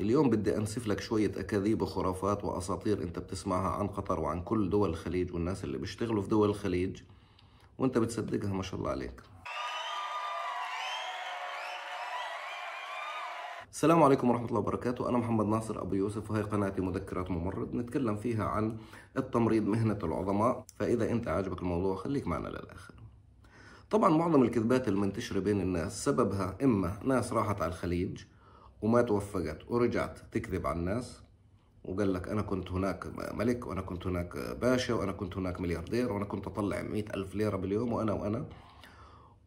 اليوم بدي أنسف لك شوية أكاذيب وخرافات وأساطير أنت بتسمعها عن قطر وعن كل دول الخليج والناس اللي بيشتغلوا في دول الخليج وأنت بتصدقها ما شاء الله عليك السلام عليكم ورحمة الله وبركاته أنا محمد ناصر أبو يوسف وهي قناتي مذكرات ممرض نتكلم فيها عن التمريض مهنة العظماء فإذا أنت عاجبك الموضوع خليك معنا للآخر طبعا معظم الكذبات المنتشرة بين الناس سببها إما ناس راحت على الخليج وما توفقت ورجعت تكذب على الناس وقال لك أنا كنت هناك ملك وأنا كنت هناك باشا وأنا كنت هناك ملياردير وأنا كنت أطلع مئة ألف ليرة باليوم وأنا وأنا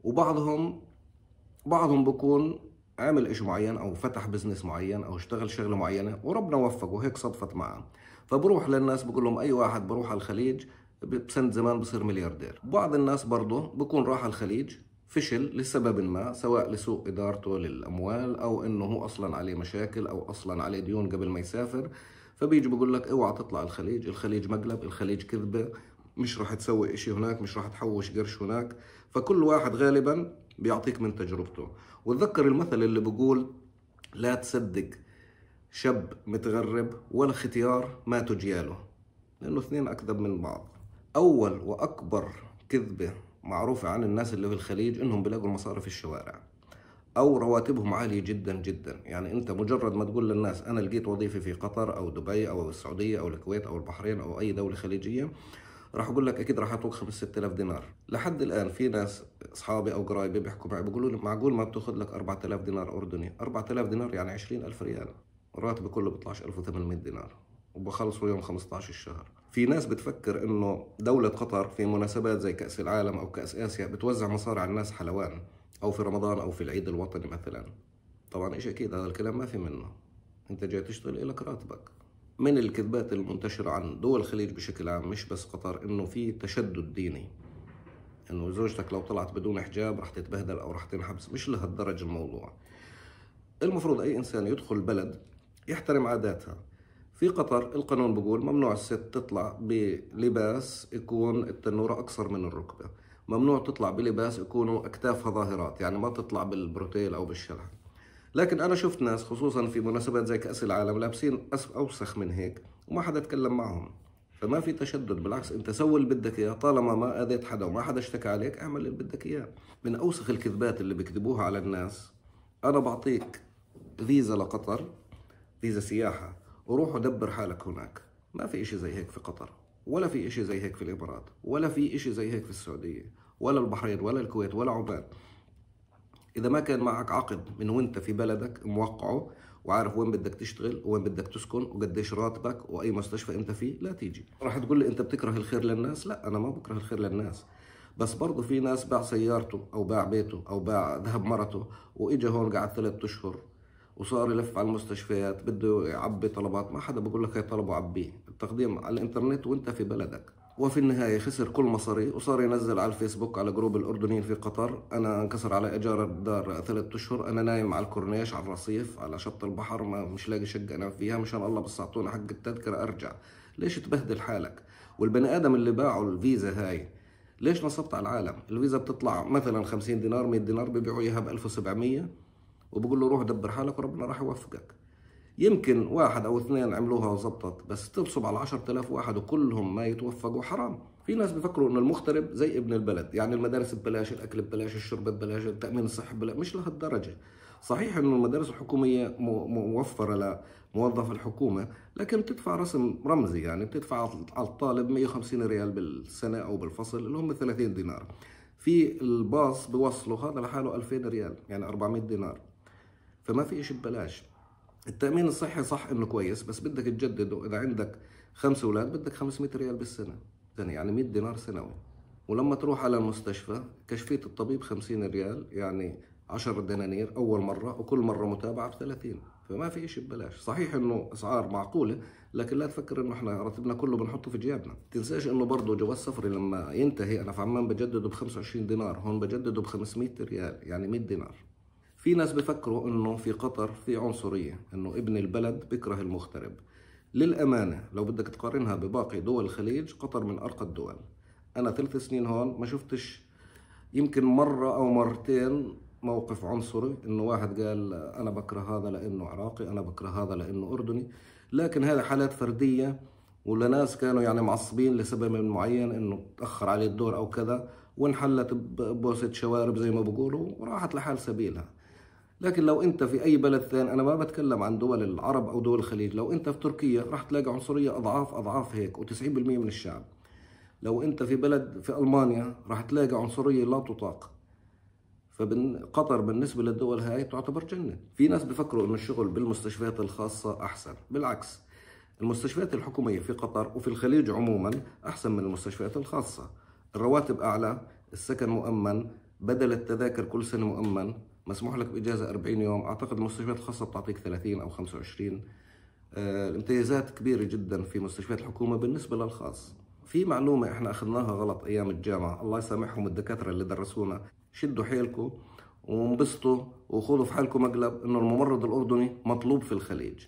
وبعضهم بعضهم بكون عمل إشي معين أو فتح بزنس معين أو اشتغل شغلة معينة وربنا وفقه وهيك صدفت معه فبروح للناس بقول لهم أي واحد بروح على الخليج بسنة زمان بصير ملياردير بعض الناس برضه بكون راح على الخليج فشل لسبب ما سواء لسوء إدارته للأموال أو إنه هو أصلا عليه مشاكل أو أصلا عليه ديون قبل ما يسافر فبيجي بقول لك اوعى تطلع الخليج الخليج مقلب الخليج كذبة مش راح تسوي إشي هناك مش راح تحوش قرش هناك فكل واحد غالبا بيعطيك من تجربته وتذكر المثل اللي بقول لا تصدق شاب متغرب ولا ختيار ما تجياله لأنه اثنين أكذب من بعض أول وأكبر كذبة معروفة عن الناس اللي في الخليج إنهم بيلاقوا المصاري في الشوارع أو رواتبهم عالية جدا جدا يعني أنت مجرد ما تقول للناس أنا لقيت وظيفة في قطر أو دبي أو السعودية أو الكويت أو البحرين أو أي دولة خليجية راح اقول لك اكيد راح اعطوك 5 6000 دينار لحد الان في ناس اصحابي او قرايبي بيحكوا معي بيقولوا لي معقول ما بتاخذ لك 4000 دينار اردني 4000 دينار يعني 20000 ريال راتبي كله بيطلعش 1800 دينار وبخلصوا يوم 15 الشهر في ناس بتفكر انه دولة قطر في مناسبات زي كأس العالم او كأس اسيا بتوزع مصاري على الناس حلوان او في رمضان او في العيد الوطني مثلا طبعا ايش اكيد هذا الكلام ما في منه انت جاي تشتغل الك راتبك من الكذبات المنتشرة عن دول الخليج بشكل عام مش بس قطر انه في تشدد ديني انه زوجتك لو طلعت بدون حجاب رح تتبهدل او رح تنحبس مش لهالدرجة الموضوع المفروض اي انسان يدخل بلد يحترم عاداتها في قطر القانون بقول ممنوع الست تطلع بلباس يكون التنورة أقصر من الركبة ممنوع تطلع بلباس يكونوا أكتافها ظاهرات يعني ما تطلع بالبروتيل أو بالشلح لكن أنا شفت ناس خصوصا في مناسبات زي كأس العالم لابسين أوسخ من هيك وما حدا تكلم معهم فما في تشدد بالعكس انت سوي اللي بدك اياه طالما ما اذيت حدا وما حدا اشتكى عليك اعمل اللي بدك اياه من اوسخ الكذبات اللي بيكذبوها على الناس انا بعطيك فيزا لقطر فيزا سياحه روح ودبر حالك هناك ما في إشي زي هيك في قطر ولا في إشي زي هيك في الإمارات ولا في إشي زي هيك في السعودية ولا البحرين ولا الكويت ولا عمان إذا ما كان معك عقد من وأنت في بلدك موقعه وعارف وين بدك تشتغل وين بدك تسكن وقديش راتبك واي مستشفى انت فيه لا تيجي راح تقول لي انت بتكره الخير للناس لا انا ما بكره الخير للناس بس برضه في ناس باع سيارته او باع بيته او باع ذهب مرته واجا هون قعد ثلاثة اشهر وصار يلف على المستشفيات بده يعبي طلبات ما حدا بقول لك هي طلبه عبيه التقديم على الانترنت وانت في بلدك وفي النهاية خسر كل مصاري وصار ينزل على الفيسبوك على جروب الأردنيين في قطر أنا انكسر على إيجار الدار ثلاثة أشهر أنا نايم على الكورنيش على الرصيف على شط البحر ما مش لاقي شقة أنام فيها مشان الله بس أعطونا حق التذكرة أرجع ليش تبهدل حالك والبني آدم اللي باعه الفيزا هاي ليش نصبت على العالم الفيزا بتطلع مثلا 50 دينار 100 دينار ببيعوا إياها ب 1700 وبقول له روح دبر حالك وربنا راح يوفقك يمكن واحد او اثنين عملوها وزبطت بس تنصب على 10000 واحد وكلهم ما يتوفقوا حرام في ناس بيفكروا ان المغترب زي ابن البلد يعني المدارس ببلاش الاكل ببلاش الشرب ببلاش التامين الصحي ببلاش مش لهالدرجه صحيح انه المدارس الحكوميه موفره لموظف الحكومه لكن بتدفع رسم رمزي يعني بتدفع على الطالب 150 ريال بالسنه او بالفصل اللي هم 30 دينار في الباص بيوصلوا هذا لحاله 2000 ريال يعني 400 دينار فما في شيء ببلاش التامين الصحي صح انه كويس بس بدك تجدده اذا عندك خمس اولاد بدك 500 ريال بالسنه سنه يعني 100 يعني دينار سنوي ولما تروح على المستشفى كشفيه الطبيب 50 ريال يعني 10 دنانير اول مره وكل مره متابعه ب 30 فما في شيء ببلاش صحيح انه اسعار معقوله لكن لا تفكر انه احنا راتبنا كله بنحطه في جيابنا تنساش انه برضه جواز سفري لما ينتهي انا في عمان بجدده ب 25 دينار هون بجدده ب 500 ريال يعني 100 دينار في ناس بفكروا انه في قطر في عنصريه انه ابن البلد بكره المغترب للامانه لو بدك تقارنها بباقي دول الخليج قطر من ارقى الدول انا ثلاث سنين هون ما شفتش يمكن مره او مرتين موقف عنصري انه واحد قال انا بكره هذا لانه عراقي انا بكره هذا لانه اردني لكن هذه حالات فرديه ولا ناس كانوا يعني معصبين لسبب معين انه تاخر عليه الدور او كذا وانحلت بوسه شوارب زي ما بقولوا وراحت لحال سبيلها لكن لو انت في اي بلد ثاني انا ما بتكلم عن دول العرب او دول الخليج لو انت في تركيا راح تلاقي عنصريه اضعاف اضعاف هيك و90% من الشعب لو انت في بلد في المانيا راح تلاقي عنصريه لا تطاق فقطر بالنسبه للدول هاي تعتبر جنه في ناس بفكروا انه الشغل بالمستشفيات الخاصه احسن بالعكس المستشفيات الحكوميه في قطر وفي الخليج عموما احسن من المستشفيات الخاصه الرواتب اعلى السكن مؤمن بدل التذاكر كل سنه مؤمن مسموح لك باجازه 40 يوم اعتقد المستشفيات الخاصه بتعطيك 30 او 25 الامتيازات آه، كبيره جدا في مستشفيات الحكومه بالنسبه للخاص في معلومه احنا اخذناها غلط ايام الجامعه الله يسامحهم الدكاتره اللي درسونا شدوا حيلكم وانبسطوا وخذوا في حالكم مقلب انه الممرض الاردني مطلوب في الخليج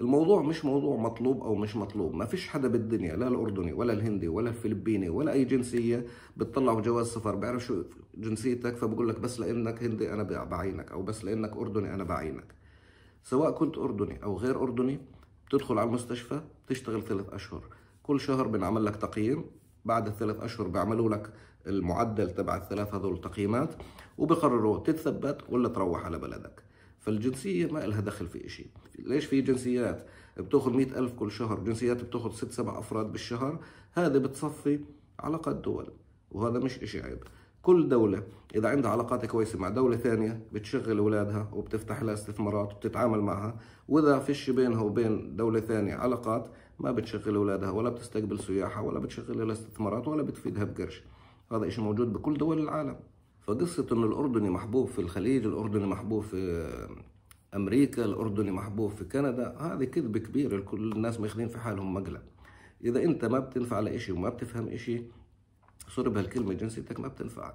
الموضوع مش موضوع مطلوب او مش مطلوب ما فيش حدا بالدنيا لا الاردني ولا الهندي ولا الفلبيني ولا اي جنسيه بتطلعوا جواز سفر بيعرف شو جنسيتك فبقول لك بس لانك هندي انا بعينك او بس لانك اردني انا بعينك سواء كنت اردني او غير اردني بتدخل على المستشفى بتشتغل ثلاث اشهر كل شهر بنعمل لك تقييم بعد الثلاث اشهر بيعملوا لك المعدل تبع الثلاث هذول التقييمات وبقرروا تتثبت ولا تروح على بلدك فالجنسيه ما لها دخل في شيء ليش في جنسيات بتاخذ مئة ألف كل شهر جنسيات بتاخذ ست سبع أفراد بالشهر هذا بتصفي علاقات دول وهذا مش إشي عيب كل دولة إذا عندها علاقات كويسة مع دولة ثانية بتشغل أولادها وبتفتح لها استثمارات وبتتعامل معها وإذا فيش بينها وبين دولة ثانية علاقات ما بتشغل أولادها ولا بتستقبل سياحة ولا بتشغل لها استثمارات ولا بتفيدها بقرش هذا إشي موجود بكل دول العالم فقصة إنه الأردني محبوب في الخليج الأردني محبوب في أمريكا الأردني محبوب في كندا هذه كذب كبير كل الناس ماخذين في حالهم مقلب إذا أنت ما بتنفع على إشي وما بتفهم إشي سوري بهالكلمة جنسيتك ما بتنفعك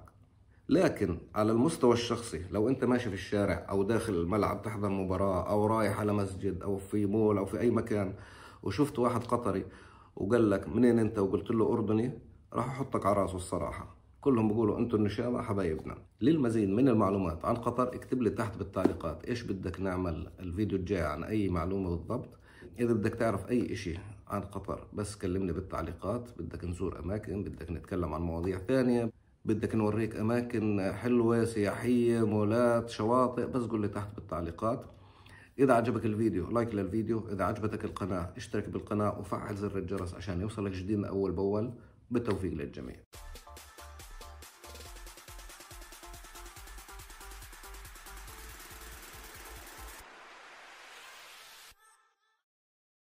لكن على المستوى الشخصي لو انت ماشي في الشارع او داخل الملعب تحضر مباراة او رايح على مسجد او في مول او في اي مكان وشفت واحد قطري وقال لك منين انت وقلت له اردني راح احطك على راسه الصراحة كلهم بيقولوا انتم النشامى حبايبنا للمزيد من المعلومات عن قطر اكتب لي تحت بالتعليقات ايش بدك نعمل الفيديو الجاي عن اي معلومه بالضبط اذا بدك تعرف اي شيء عن قطر بس كلمني بالتعليقات بدك نزور اماكن بدك نتكلم عن مواضيع ثانيه بدك نوريك اماكن حلوه سياحيه مولات شواطئ بس قول لي تحت بالتعليقات اذا عجبك الفيديو لايك للفيديو اذا عجبتك القناه اشترك بالقناه وفعل زر الجرس عشان يوصلك جديد اول باول بالتوفيق للجميع